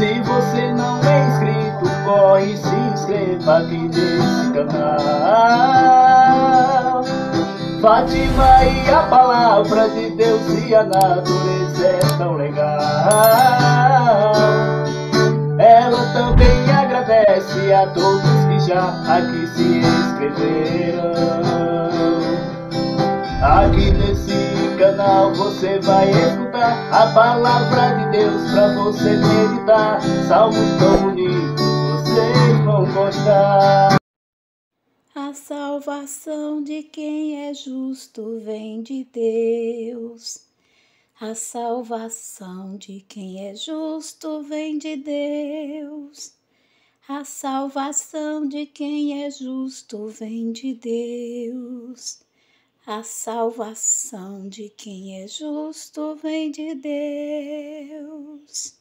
Se você não é inscrito, corre e se inscreva aqui nesse canal. Fátima e a palavra de Deus e a natureza é tão legal. Ela também agradece a todos que já aqui se inscreveram. Aqui nesse canal você vai palavra, a palavra de Deus pra você meditar. Salmos tão bonitos, vocês vão gostar. A salvação de quem é justo vem de Deus. A salvação de quem é justo vem de Deus. A salvação de quem é justo vem de Deus. A salvação de quem é justo vem de Deus.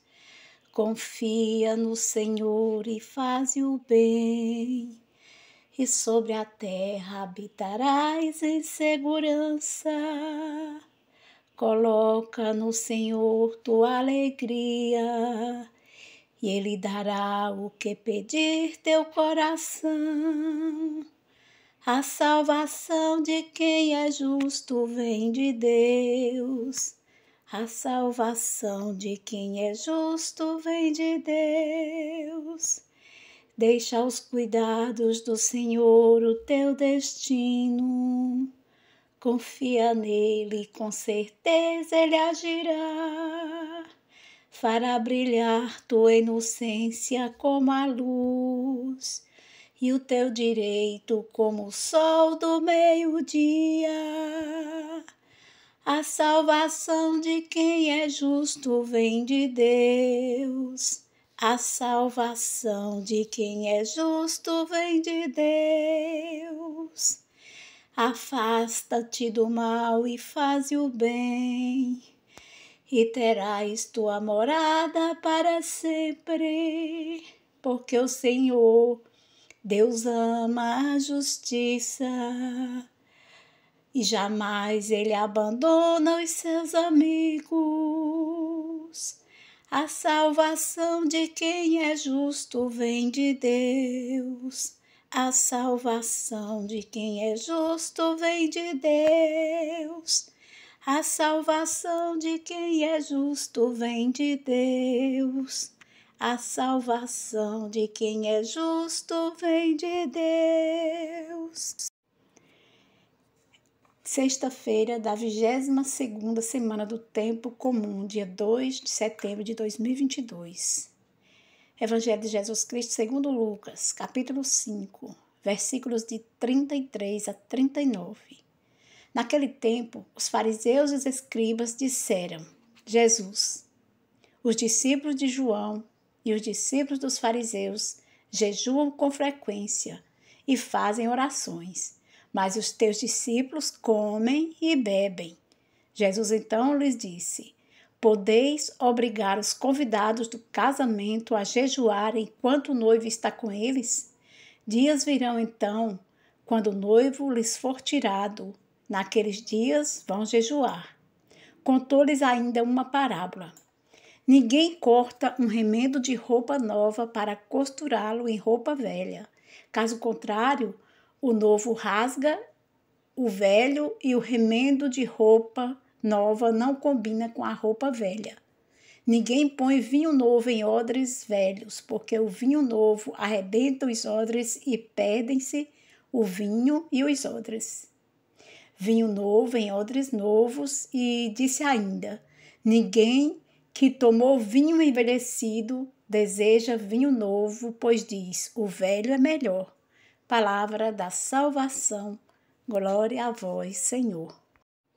Confia no Senhor e faz o bem, e sobre a terra habitarás em segurança. Coloca no Senhor tua alegria, e Ele dará o que pedir teu coração. A salvação de quem é justo vem de Deus. A salvação de quem é justo vem de Deus. Deixa aos cuidados do Senhor o teu destino. Confia nele, com certeza ele agirá. Fará brilhar tua inocência como a luz e o teu direito como o sol do meio-dia. A salvação de quem é justo vem de Deus. A salvação de quem é justo vem de Deus. Afasta-te do mal e faz o bem, e terás tua morada para sempre, porque o Senhor Deus ama a justiça e jamais ele abandona os seus amigos. A salvação de quem é justo vem de Deus. A salvação de quem é justo vem de Deus. A salvação de quem é justo vem de Deus. A salvação de quem é justo vem de Deus. Sexta-feira da 22ª semana do tempo comum, dia 2 de setembro de 2022. Evangelho de Jesus Cristo segundo Lucas, capítulo 5, versículos de 33 a 39. Naquele tempo, os fariseus e os escribas disseram: Jesus, os discípulos de João e os discípulos dos fariseus jejuam com frequência e fazem orações, mas os teus discípulos comem e bebem. Jesus então lhes disse: Podeis obrigar os convidados do casamento a jejuar enquanto o noivo está com eles? Dias virão então, quando o noivo lhes for tirado. Naqueles dias vão jejuar. Contou-lhes ainda uma parábola. Ninguém corta um remendo de roupa nova para costurá-lo em roupa velha. Caso contrário, o novo rasga o velho e o remendo de roupa nova não combina com a roupa velha. Ninguém põe vinho novo em odres velhos, porque o vinho novo arrebenta os odres e perdem-se o vinho e os odres. Vinho novo em odres novos, e disse ainda: Ninguém que tomou vinho envelhecido deseja vinho novo, pois diz: o velho é melhor. Palavra da salvação. Glória a vós, Senhor.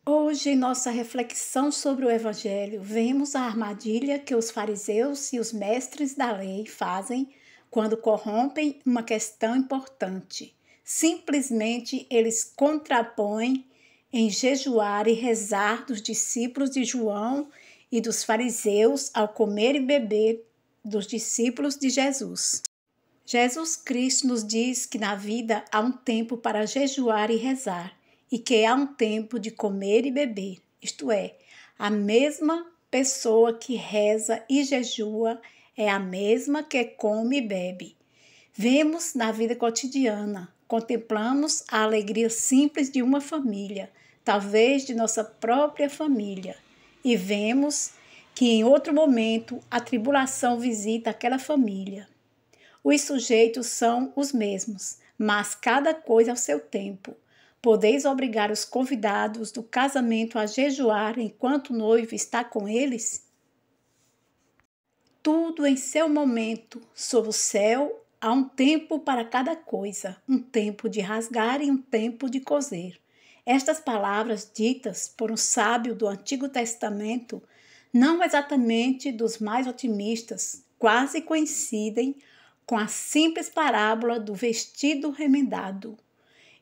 Hoje, em nossa reflexão sobre o Evangelho, vemos a armadilha que os fariseus e os mestres da lei fazem quando corrompem uma questão importante. Simplesmente eles contrapõem em jejuar e rezar dos discípulos de João e dos fariseus ao comer e beber dos discípulos de Jesus. Jesus Cristo nos diz que na vida há um tempo para jejuar e rezar, e que há um tempo de comer e beber, isto é, a mesma pessoa que reza e jejua é a mesma que come e bebe. Vemos na vida cotidiana, contemplamos a alegria simples de uma família, talvez de nossa própria família. E vemos que em outro momento a tribulação visita aquela família. Os sujeitos são os mesmos, mas cada coisa ao seu tempo. Podeis obrigar os convidados do casamento a jejuar enquanto o noivo está com eles? Tudo em seu momento, sob o céu, há um tempo para cada coisa, um tempo de rasgar e um tempo de coser. Estas palavras ditas por um sábio do Antigo Testamento, não exatamente dos mais otimistas, quase coincidem com a simples parábola do vestido remendado.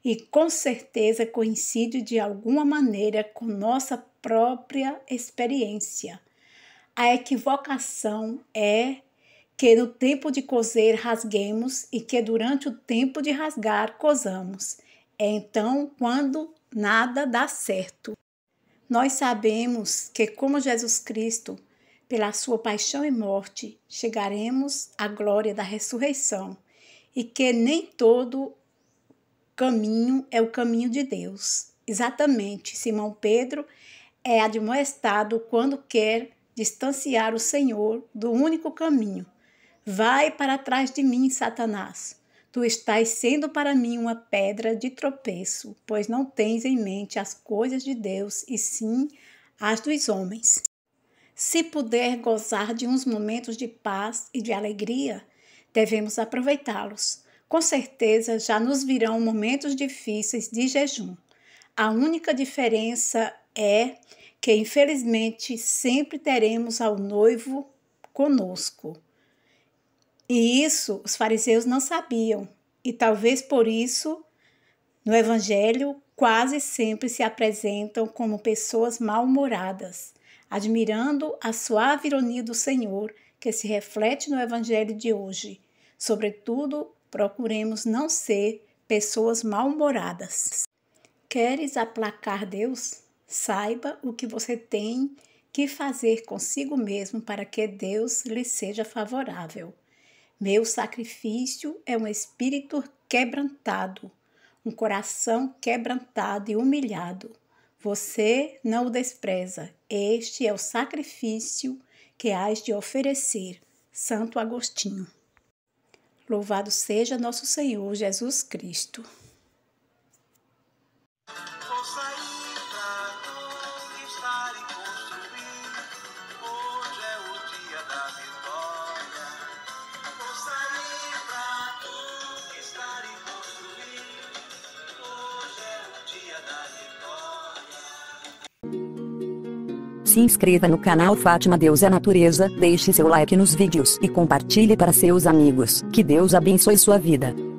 E com certeza coincide de alguma maneira com nossa própria experiência. A equivocação é que no tempo de coser rasguemos e que durante o tempo de rasgar cosamos. É então quando nada dá certo. Nós sabemos que, como Jesus Cristo, pela sua paixão e morte, chegaremos à glória da ressurreição e que nem todo caminho é o caminho de Deus. Exatamente, Simão Pedro é admoestado quando quer distanciar o Senhor do único caminho. Vai para trás de mim, Satanás. Tu estás sendo para mim uma pedra de tropeço, pois não tens em mente as coisas de Deus, e sim as dos homens. Se puder gozar de uns momentos de paz e de alegria, devemos aproveitá-los. Com certeza já nos virão momentos difíceis de jejum. A única diferença é que, infelizmente, sempre teremos ao noivo conosco. E isso os fariseus não sabiam, e talvez por isso, no Evangelho, quase sempre se apresentam como pessoas mal-humoradas, admirando a suave ironia do Senhor que se reflete no Evangelho de hoje. Sobretudo, procuremos não ser pessoas mal-humoradas. Queres aplacar Deus? Saiba o que você tem que fazer consigo mesmo para que Deus lhe seja favorável. Meu sacrifício é um espírito quebrantado, um coração quebrantado e humilhado. Você não o despreza. Este é o sacrifício que hás de oferecer. Santo Agostinho. Louvado seja nosso Senhor Jesus Cristo. Se inscreva no canal Fátima Deus é Natureza, deixe seu like nos vídeos e compartilhe para seus amigos. Que Deus abençoe sua vida.